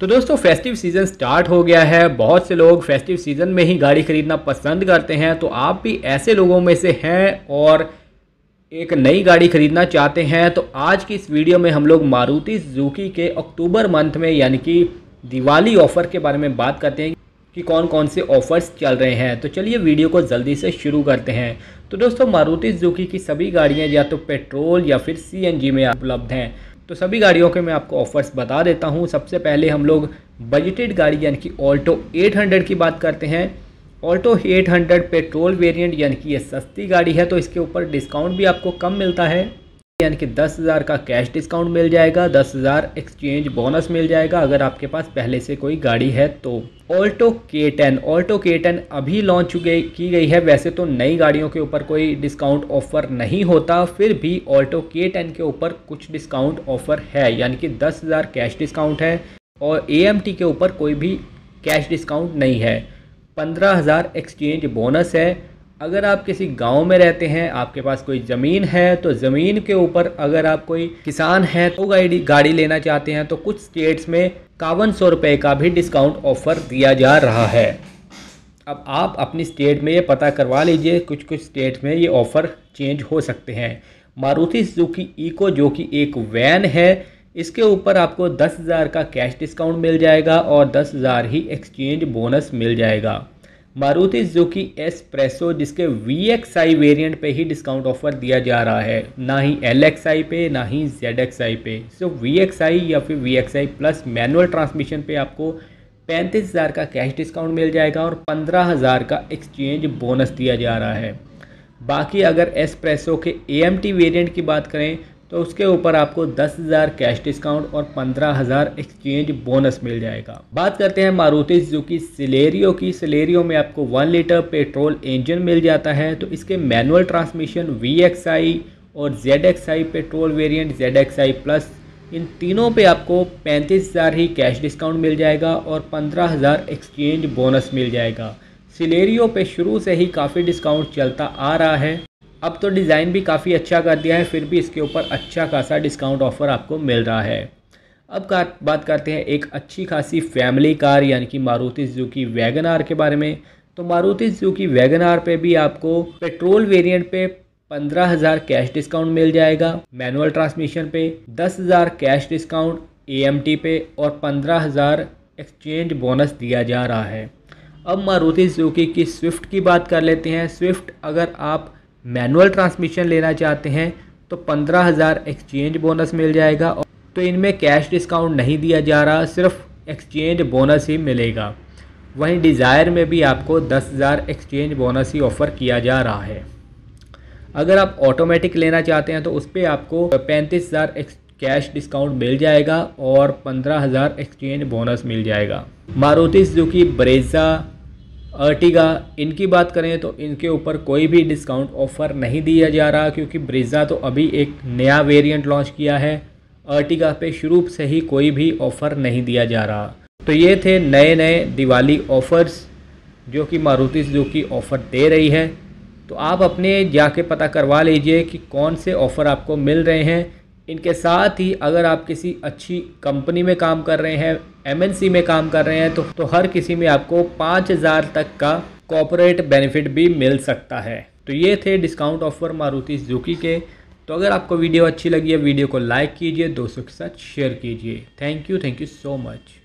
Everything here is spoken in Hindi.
तो दोस्तों फेस्टिव सीज़न स्टार्ट हो गया है बहुत से लोग फेस्टिव सीज़न में ही गाड़ी ख़रीदना पसंद करते हैं तो आप भी ऐसे लोगों में से हैं और एक नई गाड़ी ख़रीदना चाहते हैं तो आज की इस वीडियो में हम लोग मारुति जुकी के अक्टूबर मंथ में यानी कि दिवाली ऑफ़र के बारे में बात करते हैं कि कौन कौन से ऑफ़र्स चल रहे हैं तो चलिए वीडियो को जल्दी से शुरू करते हैं तो दोस्तों मारुति जुकी की सभी गाड़ियाँ या तो पेट्रोल या फिर सी में उपलब्ध हैं तो सभी गाड़ियों के मैं आपको ऑफ़र्स बता देता हूँ सबसे पहले हम लोग बजटेड गाड़ी यानी कि ऑल्टो 800 की बात करते हैं ऑल्टो 800 पेट्रोल वेरिएंट यानी कि ये सस्ती गाड़ी है तो इसके ऊपर डिस्काउंट भी आपको कम मिलता है यानी कि दस हज़ार का कैश डिस्काउंट मिल जाएगा दस हज़ार एक्सचेंज बोनस मिल जाएगा अगर आपके पास पहले से कोई गाड़ी है तो Alto K ten Alto K ten अभी लॉन्च की गई है वैसे तो नई गाड़ियों के ऊपर कोई डिस्काउंट ऑफर नहीं होता फिर भी ऑल्टो के टेन के ऊपर कुछ डिस्काउंट ऑफर है यानी कि दस हज़ार कैश डिस्काउंट है और ए के ऊपर कोई भी कैश डिस्काउंट नहीं है पंद्रह हज़ार एक्सचेंज बोनस है अगर आप किसी गांव में रहते हैं आपके पास कोई ज़मीन है तो ज़मीन के ऊपर अगर आप कोई किसान हैं तो गाड़ी गाड़ी लेना चाहते हैं तो कुछ स्टेट्स में इक्यावन सौ रुपये का भी डिस्काउंट ऑफ़र दिया जा रहा है अब आप अपनी स्टेट में ये पता करवा लीजिए कुछ कुछ स्टेट में ये ऑफ़र चेंज हो सकते हैं मारुति सुजुकी ईको जो कि एक वैन है इसके ऊपर आपको दस हज़ार का कैश डिस्काउंट मिल जाएगा और दस हज़ार ही एक्सचेंज बोनस मिल जाएगा मारुति एस एसप्रेसो जिसके वी एक्स आई वेरियंट पर ही डिस्काउंट ऑफर दिया जा रहा है ना ही एल एक्स आई पे ना ही जेड एक्स आई पे सो वी एक्स आई या फिर V X I plus manual transmission पे आपको पैंतीस हज़ार का कैश डिस्काउंट मिल जाएगा और पंद्रह हज़ार का एक्सचेंज बोनस दिया जा रहा है बाकी अगर एसप्रेसो के ए एम टी वेरियंट की बात करें तो उसके ऊपर आपको दस हज़ार कैश डिस्काउंट और पंद्रह हज़ार एक्सचेंज बोनस मिल जाएगा बात करते हैं मारुति सुजुकी सिलेरियो की सिलेरियो में आपको वन लीटर पेट्रोल इंजन मिल जाता है तो इसके manual transmission V X I और Z X I petrol variant Z X I plus इन तीनों पे आपको पैंतीस हज़ार ही कैश डिस्काउंट मिल जाएगा और पंद्रह हज़ार एक्सचेंज बोनस मिल जाएगा सिलेरियो पे शुरू से ही काफ़ी डिस्काउंट चलता आ रहा है अब तो डिज़ाइन भी काफ़ी अच्छा कर दिया है फिर भी इसके ऊपर अच्छा खासा डिस्काउंट ऑफ़र आपको मिल रहा है अब का बात करते हैं एक अच्छी खासी फैमिली कार यानी कि मारुति की वैगन आर के बारे में तो मारुति की वैगन आर पर भी आपको पेट्रोल वेरिएंट पे पंद्रह हज़ार कैश डिस्काउंट मिल जाएगा मैनुअल ट्रांसमिशन पे दस हज़ार कैश डिस्काउंट ए पे और पंद्रह हज़ार एक्सचेंज बोनस दिया जा रहा है अब मारुति सुजुकी की स्विफ्ट की बात कर लेते हैं स्विफ्ट अगर आप मैनुअल ट्रांसमिशन लेना चाहते हैं तो पंद्रह हज़ार एक्सचेंज बोनस मिल जाएगा तो इनमें कैश डिस्काउंट नहीं दिया जा रहा सिर्फ एक्सचेंज बोनस ही मिलेगा वहीं डिज़ायर में भी आपको दस हज़ार एक्सचेंज बोनस ही ऑफ़र किया जा रहा है अगर आप ऑटोमेटिक लेना चाहते हैं तो उस पर आपको पैंतीस हज़ार कैश डिस्काउंट मिल जाएगा और पंद्रह हज़ार एक्सचेंज बोनस मिल जाएगा मारुति कि ब्रेजा अर्टिगा इनकी बात करें तो इनके ऊपर कोई भी डिस्काउंट ऑफर नहीं दिया जा रहा क्योंकि ब्रिजा तो अभी एक नया वेरिएंट लॉन्च किया है अर्टिगा पे शुरू से ही कोई भी ऑफ़र नहीं दिया जा रहा तो ये थे नए नए दिवाली ऑफ़र्स जो कि मारुति कि ऑफ़र दे रही है तो आप अपने जाके पता करवा लीजिए कि कौन से ऑफ़र आपको मिल रहे हैं इनके साथ ही अगर आप किसी अच्छी कंपनी में काम कर रहे हैं एमएनसी में काम कर रहे हैं तो तो हर किसी में आपको पाँच हज़ार तक का कॉपोरेट बेनिफिट भी मिल सकता है तो ये थे डिस्काउंट ऑफर मारुति जुकी के तो अगर आपको वीडियो अच्छी लगी है वीडियो को लाइक कीजिए दोस्तों के साथ शेयर कीजिए thank you thank you so much